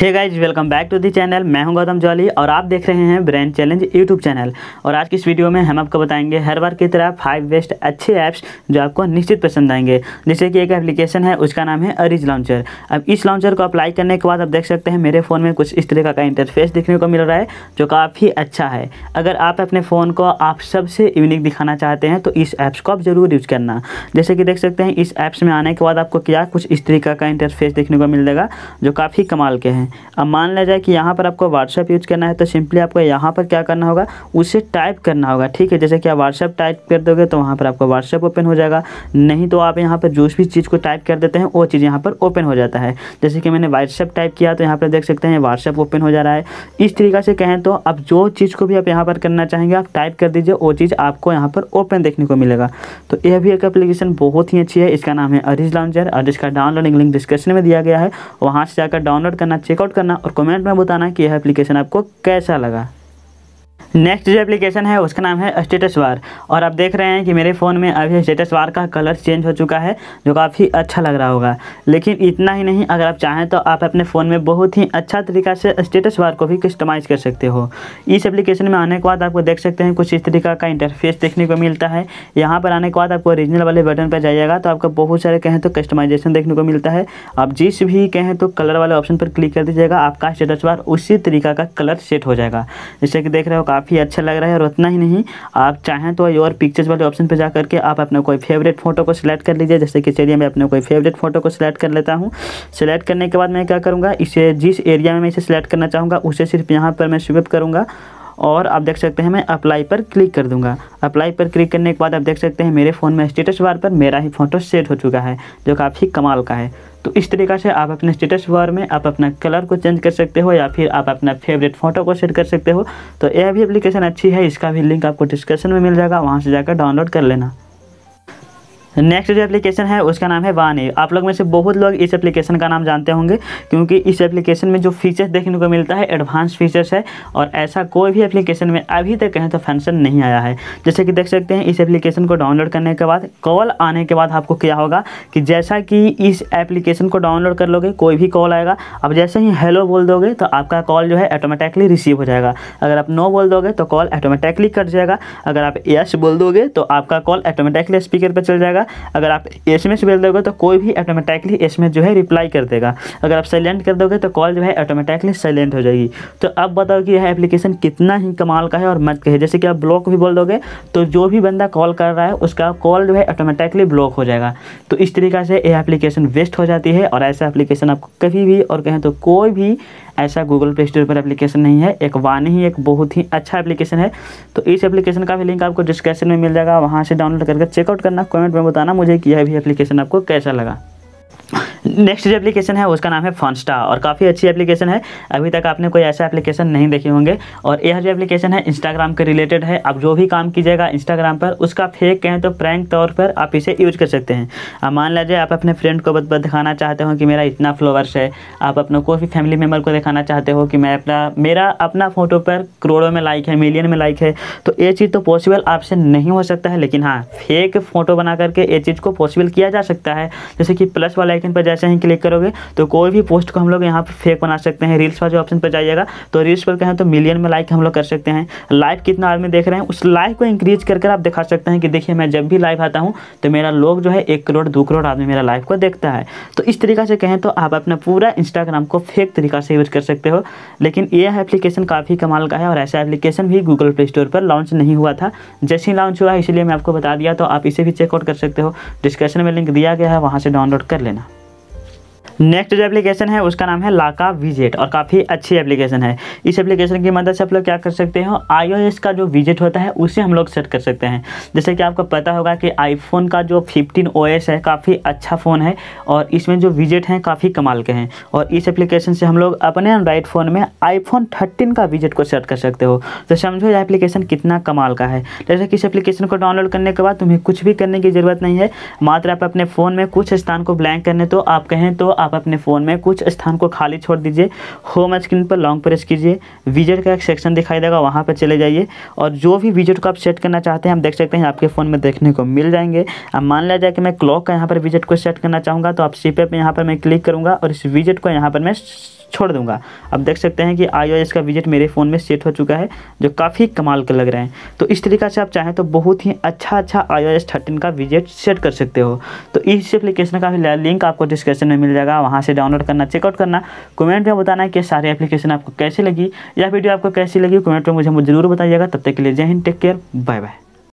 hey guys welcome back to the channel मैं हूं गौतम जौली और आप देख रहे हैं ब्रांड चैलेंज यूट्यूब चैनल और आज की इस वीडियो में हम आपको बताएंगे हर बार की तरह फाइव बेस्ट अच्छे ऐप्स जो आपको निश्चित पसंद आएंगे जैसे कि एक एप्लीकेशन है उसका नाम है अरिज लॉन्चर अब इस लॉन्चर को अप्लाई करने के बाद आप देख सकते हैं मेरे फ़ोन में कुछ इस तरीका का इंटरफेस देखने को मिल रहा है जो काफ़ी अच्छा है अगर आप अपने फ़ोन को आप सबसे यूनिक दिखाना चाहते हैं तो इस ऐप्स को आप ज़रूर यूज़ करना जैसे कि देख सकते हैं इस ऐप्स में आने के बाद आपको क्या कुछ इस तरीका का इंटरफेस देखने को मिल जाएगा जो काफ़ी कमाल के हैं हैं अब मान लिया जाए कि यहाँ पर आपको व्हाट्सएप यूज करना है तो सिंपली आपको यहाँ पर क्या करना होगा उसे टाइप करना होगा ठीक है जैसे कि आप व्हाट्सएप टाइप कर दोगे तो वहाँ पर आपको व्हाट्सएप ओपन हो जाएगा नहीं तो आप यहाँ पर जो भी चीज़ को टाइप कर देते हैं वो चीज़ यहाँ पर ओपन हो जाता है जैसे कि मैंने व्हाट्सएप टाइप किया तो यहाँ पर देख सकते हैं व्हाट्सएप ओपन हो जा रहा है इस तरीका से कहें तो आप जो चीज़ को भी आप यहाँ पर करना चाहेंगे आप टाइप कर दीजिए वो चीज़ आपको यहाँ पर ओपन देखने को मिलेगा तो यह भी एक अप्लीकेशन बहुत ही अच्छी है इसका नाम है अरिज लॉन्चर और इसका डाउनलोडिंग लिंक डिस्क्रिप्शन में दिया गया है वहाँ से जाकर डाउनलोड करना चाहिए चेकआउट करना और कमेंट में बताना कि यह एप्लीकेशन आपको कैसा लगा नेक्स्ट जो एप्लीकेशन है उसका नाम है स्टेटस वार और आप देख रहे हैं कि मेरे फ़ोन में अभी स्टेटस वार का कलर चेंज हो चुका है जो काफ़ी अच्छा लग रहा होगा लेकिन इतना ही नहीं अगर आप चाहें तो आप अपने फ़ोन में बहुत ही अच्छा तरीका से स्टेटस वार को भी कस्टमाइज़ कर सकते हो इस एप्लीकेशन में आने के बाद आपको देख सकते हैं कुछ इस तरीका का इंटरफेस देखने को मिलता है यहाँ पर आने के बाद आपको ओरिजिनल वाले बटन पर जाइएगा तो आपको बहुत सारे कहें तो कस्टमाइजेशन देखने को मिलता है आप जिस भी कहें तो कलर वाले ऑप्शन पर क्लिक कर दीजिएगा आपका स्टेटस वार उसी तरीका का कलर सेट हो जाएगा जैसे कि देख रहे हो काफ़ी अच्छा लग रहा है और उतना ही नहीं आप चाहें तो योर पिक्चर्स वाले ऑप्शन पर जा करके आप अपना कोई फेवरेट फोटो को सिलेक्ट कर लीजिए जैसे कि चलिए मैं अपने कोई फेवरेट फोटो को सिलेक्ट कर लेता हूँ सिलेक्ट करने के बाद मैं क्या करूँगा इसे जिस एरिया में मैं इसे सिलेक्ट करना चाहूँगा उसे सिर्फ यहाँ पर मैं स्विप करूँगा और आप देख सकते हैं मैं अप्लाई पर क्लिक कर दूंगा अप्लाई पर क्लिक करने के बाद आप देख सकते हैं मेरे फ़ोन में स्टेटस बार पर मेरा ही फ़ोटो सेट हो चुका है जो काफ़ी कमाल का है तो इस तरीका से आप अपने स्टेटस बार में आप अपना कलर को चेंज कर सकते हो या फिर आप अपना फेवरेट फ़ोटो को सेट कर सकते हो तो यह भी अप्लीकेशन अच्छी है इसका भी लिंक आपको डिस्क्रिप्शन में मिल जाएगा वहाँ से जाकर डाउनलोड कर लेना नेक्स्ट जो एप्लीकेशन है उसका नाम है वानी आप लोग में से बहुत लोग इस एप्लीकेशन का नाम जानते होंगे क्योंकि इस एप्लीकेशन में जो फीचर्स देखने को मिलता है एडवांस फीचर्स है और ऐसा कोई भी एप्लीकेशन में अभी तक कहें तो फंक्शन नहीं आया है जैसे कि देख सकते हैं इस एप्लीकेशन को डाउनलोड करने के बाद कॉल आने के बाद आपको क्या होगा कि जैसा कि इस एप्लीकेशन को डाउनलोड कर लोगे कोई भी कॉल आएगा अब जैसे ही हेलो बोल दोगे तो आपका कॉल जो है ऑटोमेटिकली रिसीव हो जाएगा अगर आप नो बोल दोगे तो कॉल ऑटोमेटिकली कट जाएगा अगर आप यस बोल दोगे तो आपका कॉल ऑटोमेटिकली स्पीकर पर चल जाएगा जाएगा अगर आप एस एम भेज दोगे तो कोई भी ऑटोमेटिकली एस जो है रिप्लाई कर देगा अगर आप साइलेंट कर दोगे तो कॉल जो है ऑटोमेटिकली साइलेंट हो जाएगी तो अब बताओ कि यह एप्लीकेशन कितना ही कमाल का है और मत कहे जैसे कि आप ब्लॉक भी बोल दोगे तो जो भी बंदा कॉल कर रहा है उसका कॉल जो है ऑटोमेटिकली ब्लॉक हो जाएगा तो इस तरीका से यह एप्लीकेशन वेस्ट हो जाती है और ऐसा एप्लीकेशन आपको कभी भी और कहें तो कोई भी ऐसा गूगल प्ले स्टोर पर एप्लीकेशन नहीं है एक वानी ही एक बहुत ही अच्छा एप्लीकेशन है तो इस एप्लीकेशन का भी लिंक आपको डिस्क्रिप्शन में मिल जाएगा वहाँ से डाउनलोड करके चेकआउट करना कमेंट में बताना मुझे कि यह भी एप्लीकेशन आपको कैसा लगा नेक्स्ट जो एप्लीकेशन है उसका नाम है फॉन्स्टा और काफ़ी अच्छी एप्लीकेशन है अभी तक आपने कोई ऐसा एप्लीकेशन नहीं देखे होंगे और यह जो एप्लीकेशन है इंस्टाग्राम के रिलेटेड है आप जो भी काम कीजिएगा इंस्टाग्राम पर उसका फेक कहें तो प्रैंक तौर पर आप इसे यूज कर सकते हैं आप मान लीजिए आप अपने फ्रेंड को बद दिखाना चाहते हो कि मेरा इतना फ्लोवर्स है आप अपने कोई भी फैमिली मेम्बर को दिखाना चाहते हो कि मैं अपना मेरा अपना फ़ोटो पर करोड़ों में लाइक है मिलियन में लाइक है तो ये चीज़ तो पॉसिबल आपसे नहीं हो सकता है लेकिन हाँ फेक फ़ोटो बना करके ये चीज़ को पॉसिबल किया जा सकता है जैसे कि प्लस वाले आइकन पर जैसे ही क्लिक करोगे तो कोई भी पोस्ट को हम लोग यहाँ पर फेक बना सकते हैं रील्स वाले ऑप्शन पर जाइएगा तो रील्स पर कहें तो मिलियन में लाइक हम लोग कर सकते हैं लाइव कितना आदमी देख रहे हैं उस लाइव को इंक्रीज कर आप दिखा सकते हैं कि देखिए मैं जब भी लाइव आता हूँ तो मेरा लोग जो है एक करोड़ दो करोड़ आदमी मेरा लाइव को देखता है तो इस तरीका से कहें तो आप अपना पूरा इंस्टाग्राम को फेक तरीका से यूज कर सकते हो लेकिन यह एप्लीकेशन काफ़ी कमाल का है और ऐसा एप्लीकेशन भी गूगल प्ले स्टोर पर लॉन्च नहीं हुआ था जैसे ही लॉन्च हुआ है इसलिए मैं आपको बता दिया तो आप इसे भी चेकआउट कर सकते हो डिस्क्रिप्शन में लिंक दिया गया है वहाँ से डाउनलोड कर लेना नेक्स्ट जो एप्लीकेशन है उसका नाम है लाका विजेट और काफ़ी अच्छी एप्लीकेशन है इस एप्लीकेशन की मदद से आप लोग क्या कर सकते हो आई का जो विजेट होता है उसे हम लोग सेट कर सकते हैं जैसे कि आपको पता होगा कि आईफोन का जो फिफ्टीन ओ है काफ़ी अच्छा फ़ोन है और इसमें जो विजेट हैं काफ़ी कमाल के हैं और इस एप्लीकेशन से हम लोग अपने एंड्राइड फ़ोन में आईफोन थर्टीन का विजेट को सेट कर सकते हो तो समझो ये एप्लीकेशन कितना कमाल का है जैसे कि इस एप्लीकेशन को डाउनलोड करने के बाद तुम्हें कुछ भी करने की ज़रूरत नहीं है मात्र आप अपने फ़ोन में कुछ स्थान को ब्लैंक करने तो आप कहें तो आप आप अपने फ़ोन में कुछ स्थान को खाली छोड़ दीजिए होम स्क्रीन पर लॉन्ग प्रेस कीजिए विजिट का एक सेक्शन दिखाई देगा वहाँ पर चले जाइए और जो भी विजिट को आप सेट करना चाहते हैं हम देख सकते हैं आपके फ़ोन में देखने को मिल जाएंगे अब मान लिया जाए कि मैं क्लॉक का यहाँ पर विजिट को सेट करना चाहूँगा तो आप सीपे पर यहाँ पर मैं क्लिक करूँगा और इस विजिट को यहाँ पर मैं छोड़ दूंगा अब देख सकते हैं कि आई का विजिट मेरे फ़ोन में सेट हो चुका है जो काफ़ी कमाल का लग रहे हैं तो इस तरीका से आप चाहें तो बहुत ही अच्छा अच्छा आई ओ थर्टीन का विजिट सेट कर सकते हो तो इस एप्लीकेशन का भी लिंक आपको डिस्क्रिप्शन में मिल जाएगा वहाँ से डाउनलोड करना चेकआउट करना कमेंट में बताना कि सारी एप्लीकेशन आपको कैसे लगी या वीडियो आपको कैसी लगी कमेंट में मुझे जरूर बताइएगा तब तक के लिए जय हिंद टेक केयर बाय बाय